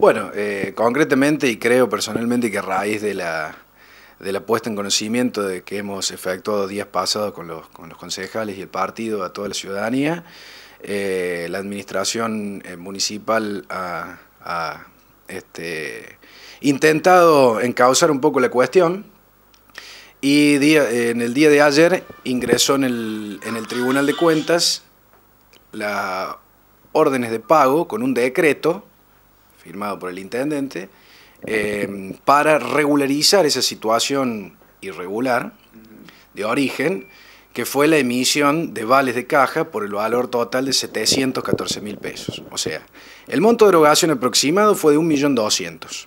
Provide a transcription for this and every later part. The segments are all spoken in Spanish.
Bueno, eh, concretamente y creo personalmente que a raíz de la, puesta en conocimiento de que hemos efectuado días pasados con los, con los concejales y el partido a toda la ciudadanía, eh, la administración eh, municipal ha, este, intentado encauzar un poco la cuestión y en el día de ayer ingresó en el Tribunal de Cuentas las órdenes de pago con un decreto firmado por el intendente, eh, para regularizar esa situación irregular de origen, que fue la emisión de vales de caja por el valor total de 714 mil pesos. O sea, el monto de erogación aproximado fue de 1.200.000,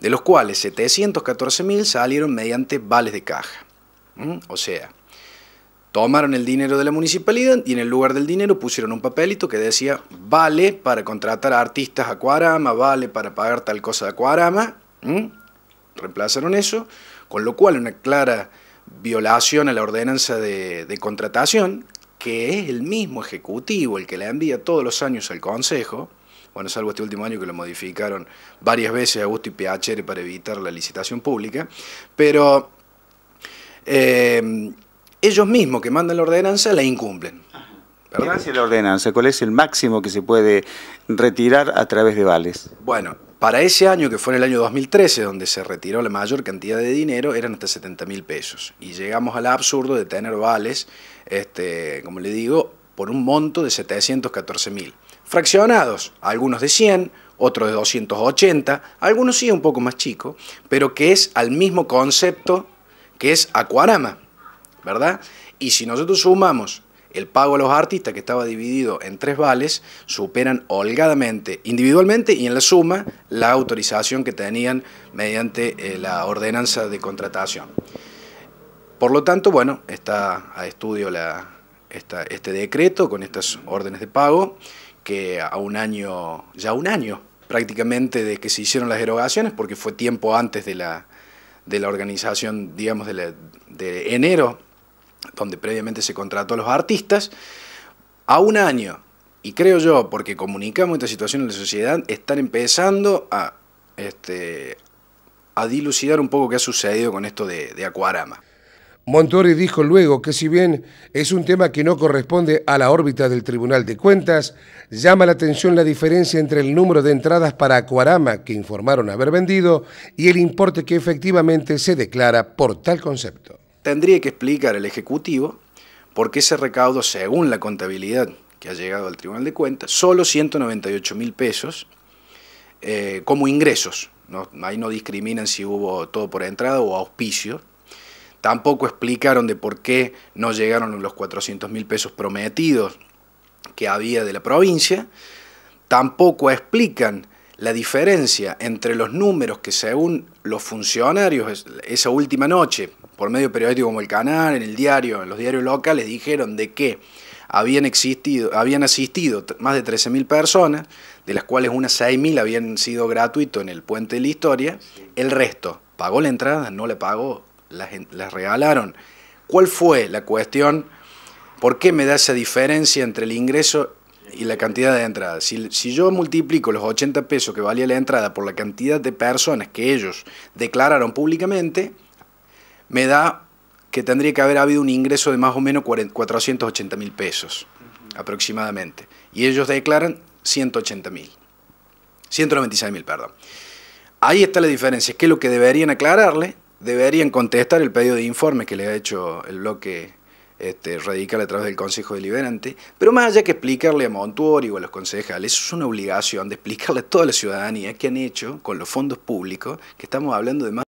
de los cuales 714 mil salieron mediante vales de caja. ¿Mm? O sea, Tomaron el dinero de la municipalidad y en el lugar del dinero pusieron un papelito que decía vale para contratar a artistas a Cuarama, vale para pagar tal cosa de Cuarama. Reemplazaron eso, con lo cual una clara violación a la ordenanza de, contratación, que es el mismo ejecutivo el que le envía todos los años al Consejo, bueno, salvo este último año que lo modificaron varias veces a gusto y PHR para evitar la licitación pública, pero... Eh, ellos mismos que mandan la ordenanza la incumplen. la ordenanza? ¿Cuál es el máximo que se puede retirar a través de vales? Bueno, para ese año, que fue en el año 2013, donde se retiró la mayor cantidad de dinero, eran hasta 70 mil pesos. Y llegamos al absurdo de tener vales, este, como le digo, por un monto de 714 mil. Fraccionados, algunos de 100, otros de 280, algunos sí un poco más chicos, pero que es al mismo concepto que es Acuarama. ¿verdad? Y si nosotros sumamos el pago a los artistas, que estaba dividido en tres vales, superan holgadamente, individualmente y en la suma, la autorización que tenían mediante eh, la ordenanza de contratación. Por lo tanto, bueno, está a estudio este decreto con estas órdenes de pago, que a un año, ya un año prácticamente de que se hicieron las erogaciones, porque fue tiempo antes de la, de la organización, digamos, de enero donde previamente se contrató a los artistas, a un año. Y creo yo, porque comunicamos esta situación en la sociedad, están empezando a, este, a dilucidar un poco qué ha sucedido con esto de, de Acuarama. Montori dijo luego que si bien es un tema que no corresponde a la órbita del Tribunal de Cuentas, llama la atención la diferencia entre el número de entradas para Acuarama que informaron haber vendido y el importe que efectivamente se declara por tal concepto tendría que explicar el Ejecutivo por qué se recaudo, según la contabilidad que ha llegado al Tribunal de Cuentas, solo 198 mil pesos eh, como ingresos. ahí no discriminan si hubo todo por entrada o auspicio. Tampoco explicaron de por qué no llegaron los 400 mil pesos prometidos que había de la provincia. Tampoco explican la diferencia entre los números que según los funcionarios esa última noche por medio periódico como el canal, en el diario, en los diarios locales, dijeron de que habían, existido, habían asistido más de 13.000 personas, de las cuales unas 6.000 habían sido gratuitos en el puente de la historia, el resto pagó la entrada, no le pagó, las, regalaron. ¿Cuál fue la cuestión? ¿Por qué me da esa diferencia entre el ingreso y la cantidad de entradas. Si, si, yo multiplico los 80 pesos que valía la entrada por la cantidad de personas que ellos declararon públicamente, me da que tendría que haber habido un ingreso de más o menos 480 mil pesos aproximadamente. Y ellos declaran 180 mil. 196 mil, perdón. Ahí está la diferencia, es que lo que deberían aclararle, deberían contestar el pedido de informe que le ha hecho el bloque este, radical a través del Consejo Deliberante, pero más allá que explicarle a Montuori o a los concejales, es una obligación de explicarle a toda la ciudadanía que han hecho con los fondos públicos, que estamos hablando de más...